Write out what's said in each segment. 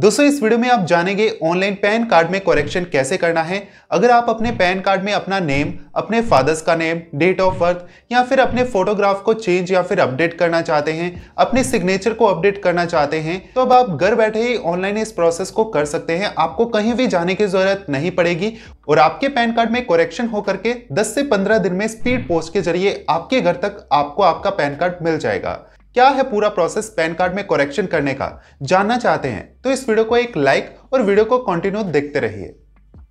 दोस्तों इस वीडियो में आप जानेंगे ऑनलाइन पैन कार्ड में कोरेक्शन कैसे करना है अगर आप अपने पैन कार्ड में अपना नेम अपने फादर्स का नेम डेट ऑफ बर्थ या फिर अपने फोटोग्राफ को चेंज या फिर अपडेट करना चाहते हैं अपने सिग्नेचर को अपडेट करना चाहते हैं तो अब आप घर बैठे ही ऑनलाइन इस प्रोसेस को कर सकते हैं आपको कहीं भी जाने की जरूरत नहीं पड़ेगी और आपके पैन कार्ड में कोरेक्शन होकर के दस से पंद्रह दिन में स्पीड पोस्ट के जरिए आपके घर तक आपको आपका पैन कार्ड मिल जाएगा क्या है पूरा प्रोसेस पैन कार्ड में करेक्शन करने का जानना चाहते हैं तो इस वीडियो को एक लाइक और वीडियो को कंटिन्यू देखते रहिए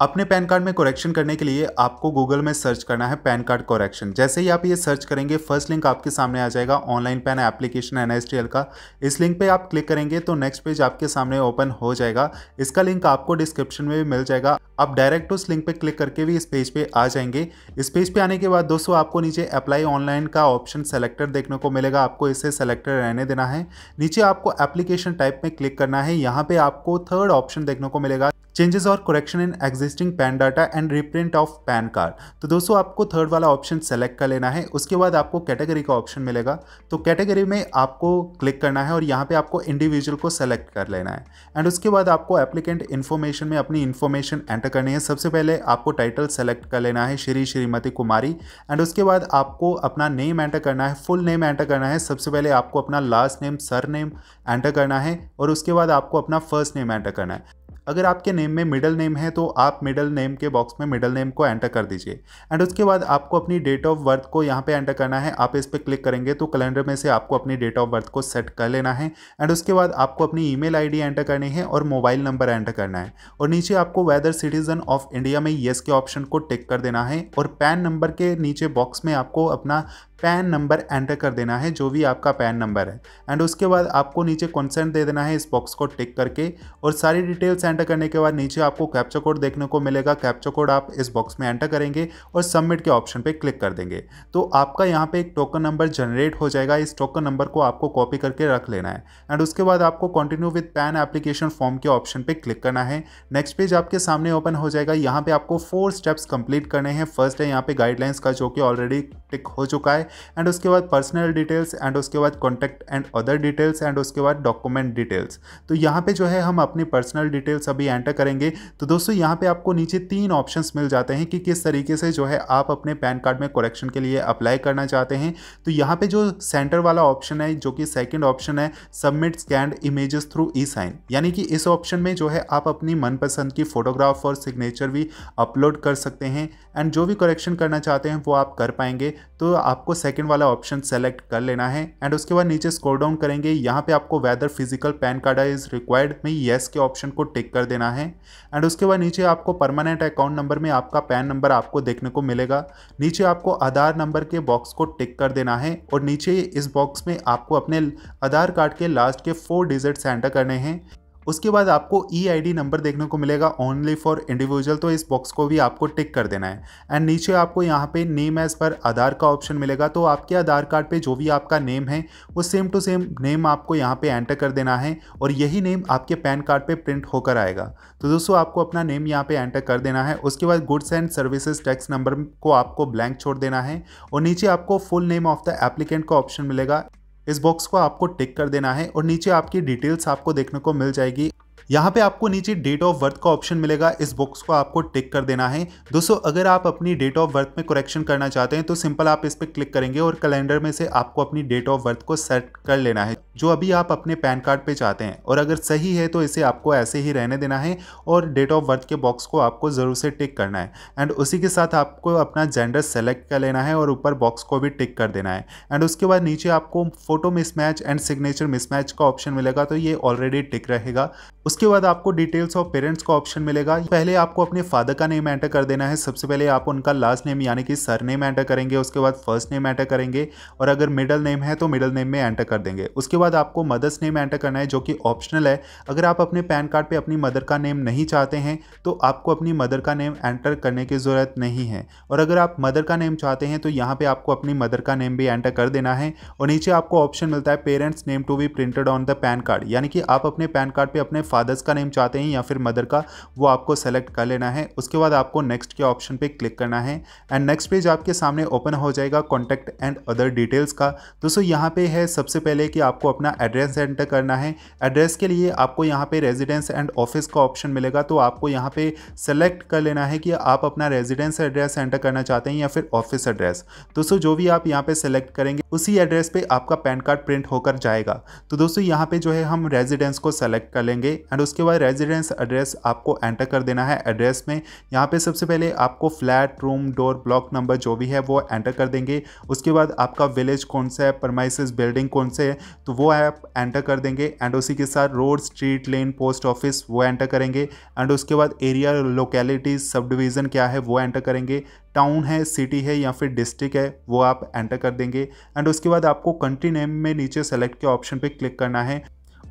अपने पैन कार्ड में कोरेक्शन करने के लिए आपको गूगल में सर्च करना है पैन कार्ड कोरेक्शन जैसे ही आप ये सर्च करेंगे फर्स्ट लिंक आपके सामने आ जाएगा ऑनलाइन पैन एप्लीकेशन एन का इस लिंक पे आप क्लिक करेंगे तो नेक्स्ट पेज आपके सामने ओपन हो जाएगा इसका लिंक आपको डिस्क्रिप्शन में भी मिल जाएगा आप डायरेक्ट उस लिंक पर क्लिक करके भी इस पेज पर आ जाएंगे इस पेज पर आने के बाद दोस्तों आपको नीचे अप्लाई ऑनलाइन का ऑप्शन सेलेक्टर देखने को मिलेगा आपको इसे सेलेक्टर रहने देना है नीचे आपको एप्लीकेशन टाइप में क्लिक करना है यहाँ पर आपको थर्ड ऑप्शन देखने को मिलेगा चेंजेस और correction in existing PAN data and reprint of PAN card तो दोस्तों आपको थर्ड वाला ऑप्शन सेलेक्ट कर लेना है उसके बाद आपको कैटेगरी का ऑप्शन मिलेगा तो कैटेगरी में आपको क्लिक करना है और यहाँ पे आपको इंडिविजुअल को सेलेक्ट कर लेना है एंड उसके बाद आपको एप्लीकेंट इन्फॉर्मेशन में अपनी इन्फॉर्मेशन एंटर करनी है सबसे पहले आपको टाइटल सेलेक्ट कर लेना है श्री श्रीमती कुमारी एंड उसके बाद आपको अपना नेम एंटर करना है फुल नेम एंटर करना है सबसे पहले आपको अपना last name surname enter करना है और उसके बाद आपको अपना फर्स्ट नेम एंटर करना है अगर आपके नेम में मिडल नेम है तो आप मिडल नेम के बॉक्स में मिडल नेम को एंटर कर दीजिए एंड उसके बाद आपको अपनी डेट ऑफ बर्थ को यहाँ पे एंटर करना है आप इस पर क्लिक करेंगे तो कैलेंडर में से आपको अपनी डेट ऑफ बर्थ को सेट कर लेना है एंड उसके बाद आपको अपनी ई मेल एंटर करनी है और मोबाइल नंबर एंटर करना है और नीचे आपको वेदर सिटीजन ऑफ इंडिया में येस के ऑप्शन को टिक कर देना है और पैन नंबर के नीचे बॉक्स में आपको अपना पैन नंबर एंटर कर देना है जो भी आपका पैन नंबर है एंड उसके बाद आपको नीचे कंसेंट दे देना है इस बॉक्स को टिक करके और सारी डिटेल्स एंटर करने के बाद नीचे आपको कैप्चा कोड देखने को मिलेगा कैप्चा कोड आप इस बॉक्स में एंटर करेंगे और सबमिट के ऑप्शन पर क्लिक कर देंगे तो आपका यहाँ पर एक टोकन नंबर जनरेट हो जाएगा इस टोकन नंबर को आपको कॉपी करके रख लेना है एंड उसके बाद आपको continue with PAN application form के ऑप्शन पर क्लिक करना है नेक्स्ट पेज आपके सामने ओपन हो जाएगा यहाँ पर आपको फोर स्टेप्स कंप्लीट करने हैं फर्स्ट है यहाँ पर गाइडलाइंस का जो कि ऑलरेडी टिक हो चुका है एंड उसके बाद पर्सनल डिटेल्स एंड उसके बाद contact and other details and उसके बाद डॉक्यूमेंट डिटेल्स तो यहाँ पे जो है हम अपनी पर्सनल डिटेल्स अभी एंटर करेंगे तो दोस्तों यहाँ पे आपको नीचे तीन ऑप्शन मिल जाते हैं कि किस तरीके से जो है आप अपने पैन कार्ड में करेक्शन के लिए अप्लाई करना चाहते हैं तो यहाँ पर जो सेंटर वाला ऑप्शन है जो कि सेकेंड ऑप्शन है submit scanned images through e sign यानी कि इस ऑप्शन में जो है आप अपनी मनपसंद की फोटोग्राफ और सिग्नेचर भी अपलोड कर सकते हैं एंड जो भी करेक्शन करना चाहते हैं वो आप कर पाएंगे तो आपको सेकंड वाला ऑप्शन सेलेक्ट कर लेना है एंड उसके बाद नीचे स्कोर डाउन करेंगे यहाँ पे आपको whether physical PAN card is required में येस के ऑप्शन को टिक कर देना है एंड उसके बाद नीचे आपको परमानेंट अकाउंट नंबर में आपका पैन नंबर आपको देखने को मिलेगा नीचे आपको आधार नंबर के बॉक्स को टिक कर देना है और नीचे इस बॉक्स में आपको अपने आधार कार्ड के लास्ट के फोर डिजिट्स एंटर करने हैं उसके बाद आपको ई आई डी नंबर देखने को मिलेगा ओनली फॉर इंडिविजुअल तो इस बॉक्स को भी आपको टिक कर देना है एंड नीचे आपको यहाँ पे नेम एज पर आधार का ऑप्शन मिलेगा तो आपके आधार कार्ड पे जो भी आपका नेम है वो सेम टू सेम नेम आपको यहाँ पे एंटर कर देना है और यही नेम आपके पैन कार्ड पे प्रिंट होकर आएगा तो दोस्तों आपको अपना नेम यहाँ पे एंटर कर देना है उसके बाद goods and services tax number को आपको ब्लैंक छोड़ देना है और नीचे आपको full name of the applicant का ऑप्शन मिलेगा इस बॉक्स को आपको टिक कर देना है और नीचे आपकी डिटेल्स आपको देखने को मिल जाएगी यहाँ पे आपको नीचे डेट ऑफ बर्थ का ऑप्शन मिलेगा इस बॉक्स को आपको टिक कर देना है दोस्तों अगर आप अपनी डेट ऑफ बर्थ में करेक्शन करना चाहते हैं तो सिंपल आप इस पर क्लिक करेंगे और कैलेंडर में से आपको अपनी डेट ऑफ बर्थ को सेट कर लेना है जो अभी आप अपने पैन कार्ड पे चाहते हैं और अगर सही है तो इसे आपको ऐसे ही रहने देना है और डेट ऑफ बर्थ के बॉक्स को आपको ज़रूर से टिक करना है एंड उसी के साथ आपको अपना जेंडर सेलेक्ट कर लेना है और ऊपर बॉक्स को भी टिक कर देना है एंड उसके बाद नीचे आपको photo mismatch and signature mismatch का ऑप्शन मिलेगा तो ये ऑलरेडी टिक रहेगा उस उसके बाद आपको डिटेल्स ऑफ पेरेंट्स का ऑप्शन मिलेगा पहले आपको अपने फादर का नेम एंटर कर देना है सबसे पहले आप उनका लास्ट नेम यानी कि सर नेम एंटर करेंगे उसके बाद फर्स्ट नेम एंटर करेंगे और अगर मिडल नेम है तो मिडल नेम में एंटर कर देंगे उसके बाद आपको मदर्स नेम एंटर करना है जो कि ऑप्शनल है अगर आप अपने पैन कार्ड पर अपनी मदर का नेम नहीं चाहते हैं तो आपको अपनी मदर का नेम एंटर करने की ज़रूरत नहीं है और अगर आप मदर का नेम चाहते हैं तो यहाँ पर आपको अपनी मदर का नेम भी एंटर कर देना है और नीचे आपको ऑप्शन मिलता है parents name to be printed on the PAN card यानी कि आप अपने पैन कार्ड पर अपने फादर फादर्स का नेम चाहते हैं या फिर मदर का वो आपको सेलेक्ट कर लेना है उसके बाद आपको नेक्स्ट के ऑप्शन पे क्लिक करना है एंड नेक्स्ट पेज आपके सामने ओपन हो जाएगा कॉन्टैक्ट एंड अदर डिटेल्स का दोस्तों यहाँ पे है सबसे पहले कि आपको अपना एड्रेस एंटर करना है एड्रेस के लिए आपको यहाँ पे रेजिडेंस एंड ऑफिस का ऑप्शन मिलेगा तो आपको यहाँ पे सेलेक्ट कर लेना है कि आप अपना रेजिडेंस एड्रेस एंटर करना चाहते हैं या फिर ऑफिस एड्रेस दोस्तों जो भी आप यहाँ पे सेलेक्ट करेंगे उसी एड्रेस पे आपका पैन कार्ड प्रिंट होकर जाएगा तो दोस्तों यहाँ पे जो है हम रेजिडेंस को सेलेक्ट कर लेंगे एंड उसके बाद रेजिडेंस एड्रेस आपको एंटर कर देना है एड्रेस में यहाँ पे सबसे पहले आपको flat room door block number जो भी है वो एंटर कर देंगे उसके बाद आपका विलेज कौन सा है परमाइसिस बिल्डिंग कौन से है तो वो आप एंटर कर देंगे एंड उसी के साथ road street lane post office वो एंटर करेंगे एंड उसके बाद एरिया लोकेलिटी सब डिवीज़न क्या है वो एंटर करेंगे टाउन है सिटी है या फिर डिस्ट्रिक्ट है वो आप एंटर कर देंगे एंड उसके बाद आपको कंट्री नेम में नीचे सेलेक्ट के ऑप्शन पे क्लिक करना है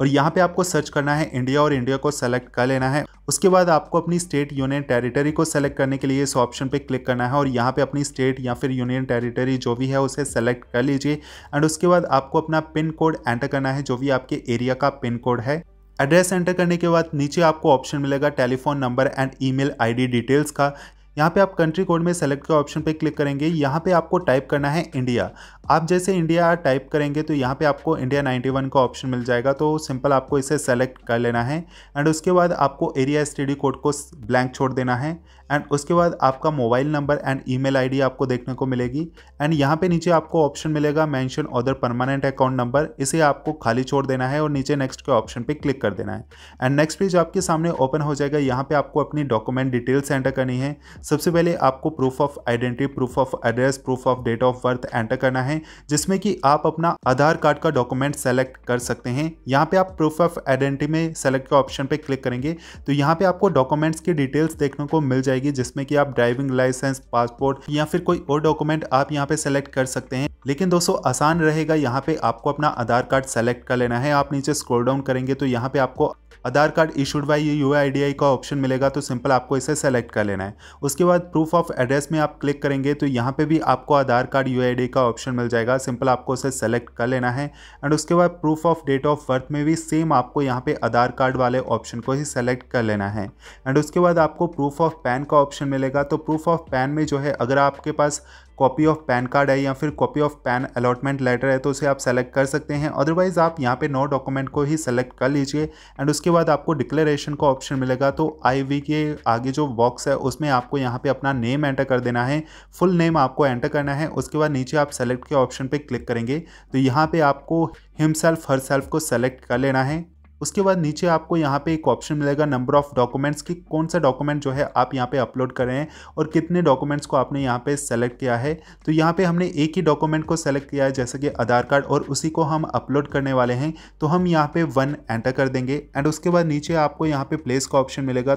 और यहाँ पे आपको सर्च करना है इंडिया और इंडिया को सेलेक्ट कर लेना है उसके बाद आपको अपनी स्टेट यूनियन टेरिटरी को सेलेक्ट करने के लिए इस ऑप्शन पे क्लिक करना है और यहाँ पे अपनी स्टेट या फिर यूनियन टेरिटरी जो भी है उसे सेलेक्ट कर लीजिए एंड उसके बाद आपको अपना पिन कोड एंटर करना है जो भी आपके एरिया का पिन कोड है एड्रेस एंटर करने के बाद नीचे आपको ऑप्शन मिलेगा telephone number and email ID details का यहाँ पे आप कंट्री कोड में सेलेक्ट के ऑप्शन पे क्लिक करेंगे यहाँ पे आपको टाइप करना है इंडिया आप जैसे इंडिया टाइप करेंगे तो यहाँ पे आपको इंडिया 91 का ऑप्शन मिल जाएगा तो सिंपल आपको इसे सेलेक्ट कर लेना है एंड उसके बाद आपको एरिया एस कोड को ब्लैंक छोड़ देना है एंड उसके बाद आपका mobile number and email ID आपको देखने को मिलेगी एंड यहाँ पे नीचे आपको ऑप्शन मिलेगा mention other permanent account number इसे आपको खाली छोड़ देना है और नीचे नेक्स्ट के ऑप्शन पे क्लिक कर देना है एंड नेक्स्ट पेज आपके सामने ओपन हो जाएगा यहाँ पे आपको अपनी डॉक्यूमेंट डिटेल्स एंटर करनी है सबसे पहले आपको proof of identity proof of address proof of date of birth enter करना है जिसमें कि आप अपना आधार कार्ड का डॉक्यूमेंट सेलेक्ट कर सकते हैं यहाँ पे आप प्रूफ ऑफ आइडेंटिटी में सेलेक्ट के ऑप्शन पे क्लिक करेंगे तो यहाँ पे आपको डॉक्यूमेंट्स की डिटेल्स देखने को मिल जाएगी जाएगी जिसमें कि आप ड्राइविंग लाइसेंस पासपोर्ट या फिर कोई और डॉक्यूमेंट आप यहाँ पे सेलेक्ट कर सकते हैं लेकिन दोस्तों आसान रहेगा यहाँ पे आपको अपना आधार कार्ड सेलेक्ट कर लेना है आप नीचे स्क्रोल डाउन करेंगे तो यहाँ पे आपको Aadhaar card issued by U I का ऑप्शन मिलेगा तो सिंपल आपको इसे सेलेक्ट कर लेना है उसके बाद प्रूफ ऑफ एड्रेस में आप क्लिक करेंगे तो यहाँ पे भी आपको आधार कार्ड यू का ऑप्शन मिल जाएगा सिंपल आपको इसे सेलेक्ट कर लेना है एंड उसके बाद proof of date of birth में भी सेम आपको यहाँ पे आधार कार्ड वाले ऑप्शन को ही सेलेक्ट कर लेना है एंड उसके बाद आपको प्रूफ ऑफ पैन का ऑप्शन मिलेगा तो प्रूफ ऑफ पैन में जो है अगर आपके पास कॉपी ऑफ पैन कार्ड है या फिर copy of PAN allotment letter है तो उसे आप सेलेक्ट कर सकते हैं अदरवाइज़ आप यहाँ पे नो डॉक्यूमेंट को ही सेलेक्ट कर लीजिए एंड उसके बाद आपको डिक्लेरेशन का ऑप्शन मिलेगा तो आई वी के आगे जो बॉक्स है उसमें आपको यहाँ पे अपना नेम एंटर कर देना है फुल नेम आपको एंटर करना है उसके बाद नीचे आप सेलेक्ट के ऑप्शन पर क्लिक करेंगे तो यहाँ पर आपको हिमसेल्फ हर सेल्फ को सेलेक्ट कर लेना है उसके बाद नीचे आपको यहाँ पे एक ऑप्शन मिलेगा नंबर ऑफ़ डॉक्यूमेंट्स कि कौन सा डॉक्यूमेंट जो है आप यहाँ पे अपलोड कर रहे हैं और कितने डॉक्यूमेंट्स को आपने यहाँ पे सेलेक्ट किया है तो यहाँ पे हमने एक ही डॉक्यूमेंट को सेलेक्ट किया है जैसे कि आधार कार्ड और उसी को हम अपलोड करने वाले हैं तो हम यहाँ पर वन एंटर कर देंगे एंड उसके बाद नीचे आपको यहाँ पर प्लेस का ऑप्शन मिलेगा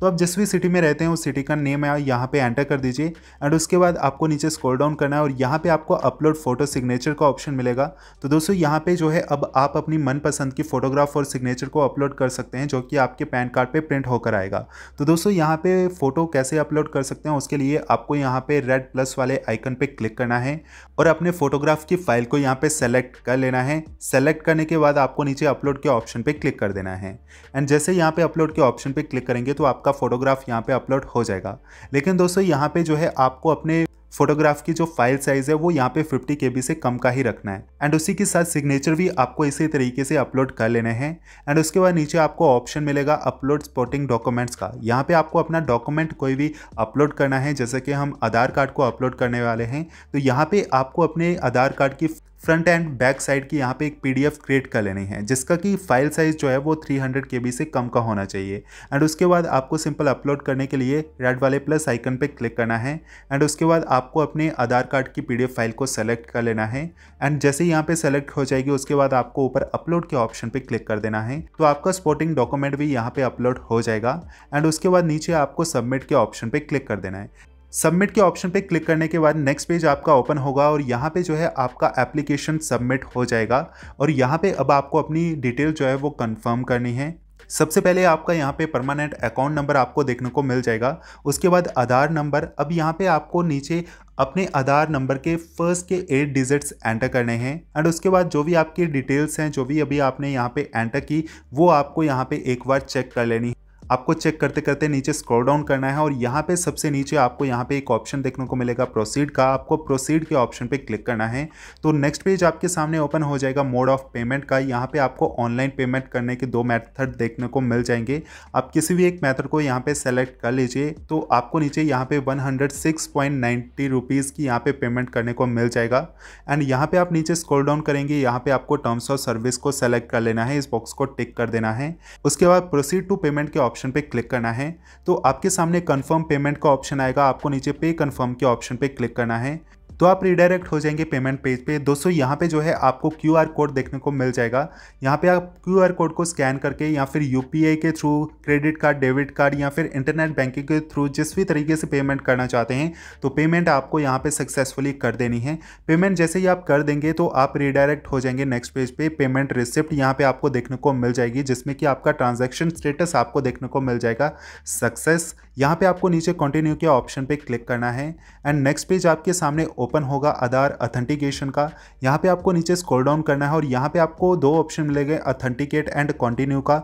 तो आप जिस भी सिटी में रहते हैं उस सिटी का नेम है यहाँ पे एंटर कर दीजिए एंड उसके बाद आपको नीचे स्क्रॉल डाउन करना है और यहाँ पे आपको अपलोड फोटो सिग्नेचर का ऑप्शन मिलेगा तो दोस्तों यहाँ पे जो है अब आप अपनी मनपसंद की फोटोग्राफ और सिग्नेचर को अपलोड कर सकते हैं जो कि आपके पैन कार्ड पर प्रिंट होकर आएगा तो दोस्तों यहाँ पर फोटो कैसे अपलोड कर सकते हैं उसके लिए आपको यहाँ पर रेड प्लस वाले आइकन पर क्लिक करना है और अपने फोटोग्राफ की फाइल को यहाँ पर सेलेक्ट कर लेना है सेलेक्ट करने के बाद आपको नीचे अपलोड के ऑप्शन पर क्लिक कर देना है एंड जैसे यहाँ पर अपलोड के ऑप्शन पर क्लिक करेंगे तो आपका आपका फ़ोटोग्राफ यहाँ पे अपलोड हो जाएगा लेकिन दोस्तों यहाँ पे जो है आपको अपने फोटोग्राफ की जो फाइल साइज़ है वो यहाँ पे 50 के से कम का ही रखना है एंड उसी के साथ सिग्नेचर भी आपको इसी तरीके से अपलोड कर लेने हैं एंड उसके बाद नीचे आपको ऑप्शन मिलेगा अपलोड स्पोर्टिंग डॉक्यूमेंट्स का यहाँ पे आपको अपना डॉक्यूमेंट कोई भी अपलोड करना है जैसे कि हम आधार कार्ड को अपलोड करने वाले हैं तो यहाँ पर आपको अपने आधार कार्ड की फ्रंट एंड बैक साइड की यहाँ पे एक पीडीएफ क्रिएट कर लेनी है जिसका कि फाइल साइज़ जो है वो 300 बी से कम का होना चाहिए एंड उसके बाद आपको सिंपल अपलोड करने के लिए रेड वाले प्लस आइकन पे क्लिक करना है एंड उसके बाद आपको अपने आधार कार्ड की पीडीएफ फाइल को सेलेक्ट कर लेना है एंड जैसे यहाँ पर सेलेक्ट हो जाएगी उसके बाद आपको ऊपर अपलोड के ऑप्शन पर क्लिक कर देना है तो आपका स्पोर्टिंग डॉक्यूमेंट भी यहाँ पर अपलोड हो जाएगा एंड उसके बाद नीचे आपको सबमिट के ऑप्शन पर क्लिक कर देना है सबमिट के ऑप्शन पे क्लिक करने के बाद नेक्स्ट पेज आपका ओपन होगा और यहाँ पे जो है आपका एप्लीकेशन सबमिट हो जाएगा और यहाँ पे अब आपको अपनी डिटेल जो है वो कंफर्म करनी है सबसे पहले आपका यहाँ पे परमानेंट अकाउंट नंबर आपको देखने को मिल जाएगा उसके बाद आधार नंबर अब यहाँ पे आपको नीचे अपने आधार नंबर के फर्स्ट के एट डिजिट्स एंटर करने हैं एंड उसके बाद जो भी आपकी डिटेल्स हैं जो भी अभी आपने यहाँ पे एंटर की वो आपको यहाँ पे एक बार चेक कर लेनी है आपको चेक करते करते नीचे स्क्रॉल डाउन करना है और यहाँ पे सबसे नीचे आपको यहाँ पे एक ऑप्शन देखने को मिलेगा प्रोसीड का आपको प्रोसीड के ऑप्शन पे क्लिक करना है तो नेक्स्ट पेज आपके सामने ओपन हो जाएगा मोड ऑफ पेमेंट का यहाँ पे आपको ऑनलाइन पेमेंट करने के दो मैथड देखने को मिल जाएंगे आप किसी भी एक मैथड को यहाँ पर सेलेक्ट कर लीजिए तो आपको नीचे यहाँ पे one hundred six point ninety rupees की यहाँ पे पेमेंट करने को मिल जाएगा एंड यहाँ पर आप नीचे स्क्रोल डाउन करेंगे यहाँ पर आपको टर्म्स ऑफ सर्विस को सेलेक्ट कर लेना है इस बॉक्स को टिक कर देना है उसके बाद प्रोसीड टू पेमेंट के ऑप्शन ऑप्शन पे क्लिक करना है तो आपके सामने कंफर्म पेमेंट का ऑप्शन आएगा आपको नीचे पे कंफर्म के ऑप्शन पे क्लिक करना है तो आप रिडायरेक्ट हो जाएंगे पेमेंट पेज पे दोस्तों यहाँ पे जो है आपको क्यू आर कोड देखने को मिल जाएगा यहाँ पे आप क्यू आर कोड को स्कैन करके या फिर यू के through credit card debit card या फिर इंटरनेट बैंकिंग के थ्रू जिस भी तरीके से पेमेंट करना चाहते हैं तो पेमेंट आपको यहाँ पर सक्सेसफुली कर देनी है पेमेंट जैसे ही आप कर देंगे तो आप रिडायरेक्ट हो जाएंगे नेक्स्ट पेज पर पेमेंट रिसिप्ट यहाँ पर आपको देखने को मिल जाएगी जिसमें कि आपका ट्रांजेक्शन स्टेटस आपको देखने को मिल जाएगा सक्सेस यहाँ पर आपको नीचे कंटिन्यू के ऑप्शन पर क्लिक करना है एंड नेक्स्ट पेज आपके सामने ओपन होगा आधार अथेंटिकेशन का यहाँ पे आपको नीचे स्क्रॉल डाउन करना है और यहाँ पे आपको दो ऑप्शन मिलेंगे अथेंटिकेट एंड कंटिन्यू का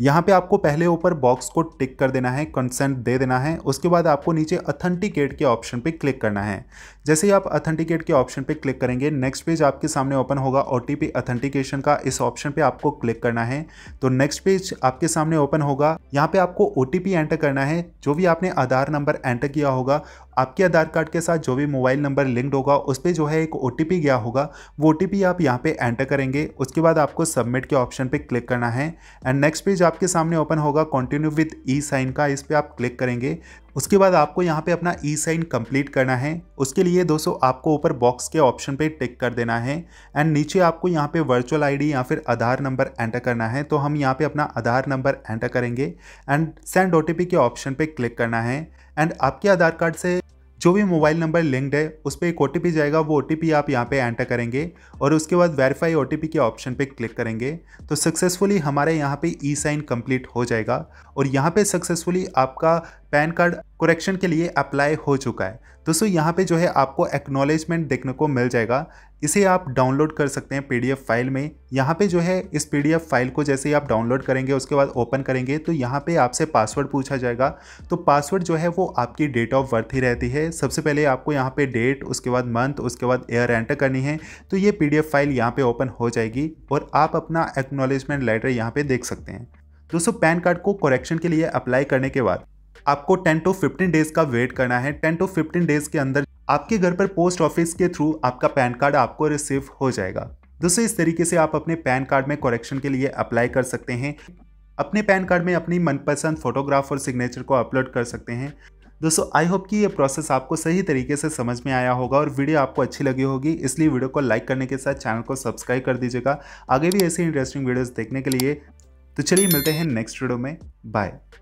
यहाँ पे आपको पहले ऊपर बॉक्स को टिक कर देना है कंसेंट दे देना है उसके बाद आपको नीचे अथेंटिकेट के ऑप्शन पे क्लिक करना है जैसे ही आप अथेंटिकेट के ऑप्शन पे क्लिक करेंगे नेक्स्ट पेज आपके सामने ओपन होगा ओ टी अथेंटिकेशन का इस ऑप्शन पे आपको क्लिक करना है तो नेक्स्ट पेज आपके सामने ओपन होगा यहाँ पे आपको ओ एंटर करना है जो भी आपने आधार नंबर एंटर किया होगा आपके आधार कार्ड के साथ जो भी मोबाइल नंबर लिंक्ड होगा उस पर जो है एक ओ गया होगा वो ओ आप यहाँ पे एंटर करेंगे उसके बाद आपको सबमिट के ऑप्शन पे क्लिक करना है एंड नेक्स्ट पेज आपके सामने ओपन होगा कंटिन्यू विथ ई साइन का इस पर आप क्लिक करेंगे उसके बाद आपको यहाँ पे अपना ई साइन कंप्लीट करना है उसके लिए दोस्तों आपको ऊपर बॉक्स के ऑप्शन पे टिक कर देना है एंड नीचे आपको यहाँ पे वर्चुअल आईडी या फिर आधार नंबर एंटर करना है तो हम यहाँ पे अपना आधार नंबर एंटर करेंगे एंड सेंड ओटीपी के ऑप्शन पे क्लिक करना है एंड आपके आधार कार्ड से जो भी मोबाइल नंबर लिंक्ड है उस पर एक ओ जाएगा वो ओ आप यहाँ पे एंटर करेंगे और उसके बाद वेरीफाई ओ के ऑप्शन पे क्लिक करेंगे तो सक्सेसफुली हमारे यहाँ पे ई साइन कंप्लीट हो जाएगा और यहाँ पे सक्सेसफुली आपका पैन कार्ड करेक्शन के लिए अप्लाई हो चुका है दोस्तों यहाँ पे जो है आपको एक्नॉलेजमेंट देखने को मिल जाएगा इसे आप डाउनलोड कर सकते हैं पीडीएफ फाइल में यहाँ पे जो है इस पीडीएफ फाइल को जैसे ही आप डाउनलोड करेंगे उसके बाद ओपन करेंगे तो यहाँ पे आपसे पासवर्ड पूछा जाएगा तो पासवर्ड जो है वो आपकी डेट ऑफ बर्थ ही रहती है सबसे पहले आपको यहाँ पे डेट उसके बाद मंथ उसके बाद ईयर एंटर करनी है तो ये पी फाइल यहाँ पर ओपन हो जाएगी और आप अपना एक्नॉलेजमेंट लेटर यहाँ पर देख सकते हैं दोस्तों पैन कार्ड को करेक्शन के लिए अप्लाई करने के बाद आपको 10 टू 15 डेज का वेट करना है 10 टू 15 डेज के अंदर आपके घर पर पोस्ट ऑफिस के थ्रू आपका पैन कार्ड आपको रिसीव हो जाएगा दोस्तों इस तरीके से आप अपने पैन कार्ड में करेक्शन के लिए अप्लाई कर सकते हैं अपने पैन कार्ड में अपनी मनपसंद फोटोग्राफ और सिग्नेचर को अपलोड कर सकते हैं दोस्तों आई होप कि ये प्रोसेस आपको सही तरीके से समझ में आया होगा और वीडियो आपको अच्छी लगी होगी इसलिए वीडियो को लाइक करने के साथ चैनल को सब्सक्राइब कर दीजिएगा आगे भी ऐसी इंटरेस्टिंग वीडियोस देखने के लिए तो चलिए मिलते हैं नेक्स्ट वीडियो में बाय